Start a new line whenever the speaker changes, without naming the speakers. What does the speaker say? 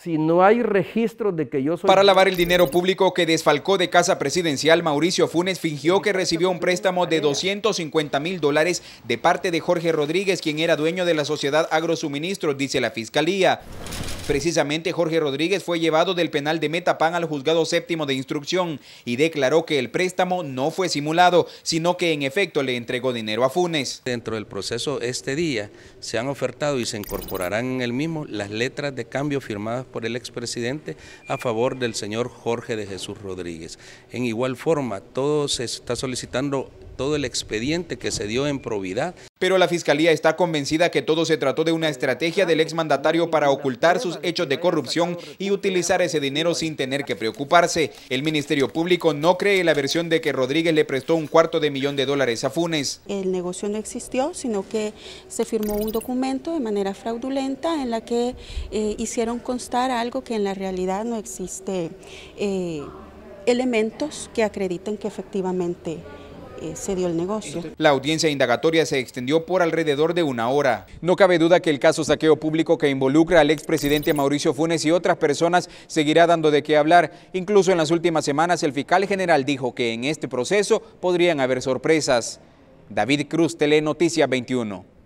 si no hay registro de que yo soy... Para
lavar el dinero público que desfalcó de casa presidencial, Mauricio Funes fingió que recibió un préstamo de 250 mil dólares de parte de Jorge Rodríguez, quien era dueño de la sociedad AgroSuministro, dice la Fiscalía. Precisamente Jorge Rodríguez fue llevado del penal de Metapan al juzgado séptimo de instrucción y declaró que el préstamo no fue simulado, sino que en efecto le entregó dinero a Funes. Dentro del proceso
este día se han ofertado y se incorporarán en el mismo las letras de cambio firmadas por el expresidente a favor del señor Jorge de Jesús Rodríguez. En igual forma, todo se está solicitando todo el expediente que se dio en probidad. Pero la
Fiscalía está convencida que todo se trató de una estrategia del exmandatario para ocultar sus hechos de corrupción y utilizar ese dinero sin tener que preocuparse. El Ministerio Público no cree la versión de que Rodríguez le prestó un cuarto de millón de dólares a Funes.
El negocio no existió, sino que se firmó un documento de manera fraudulenta en la que eh, hicieron constar algo que en la realidad no existe. Eh, elementos que acrediten que efectivamente eh, se dio el negocio.
La audiencia indagatoria se extendió por alrededor de una hora. No cabe duda que el caso saqueo público que involucra al expresidente Mauricio Funes y otras personas seguirá dando de qué hablar. Incluso en las últimas semanas el fiscal general dijo que en este proceso podrían haber sorpresas. David Cruz, Telenoticias 21.